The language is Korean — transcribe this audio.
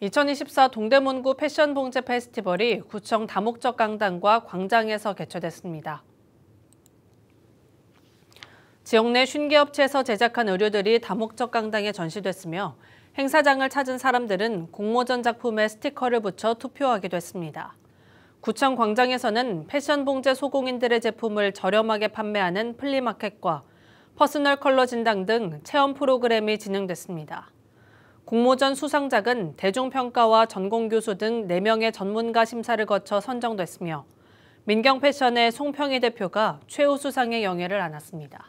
2024 동대문구 패션 봉제 페스티벌이 구청 다목적 강당과 광장에서 개최됐습니다. 지역 내 50개 업체에서 제작한 의류들이 다목적 강당에 전시됐으며 행사장을 찾은 사람들은 공모전 작품에 스티커를 붙여 투표하기도 했습니다. 구청 광장에서는 패션 봉제 소공인들의 제품을 저렴하게 판매하는 플리마켓과 퍼스널 컬러 진단등 체험 프로그램이 진행됐습니다. 공모전 수상작은 대중평가와 전공교수 등 4명의 전문가 심사를 거쳐 선정됐으며 민경패션의 송평희 대표가 최우수상의 영예를 안았습니다.